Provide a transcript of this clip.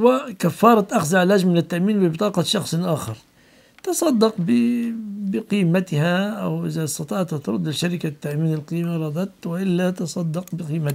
وكفارة أخذ علاج من التأمين ببطاقة شخص آخر تصدق بقيمتها أو إذا استطعت ترد لشركة التأمين القيمة ردت وإلا تصدق بقيمتها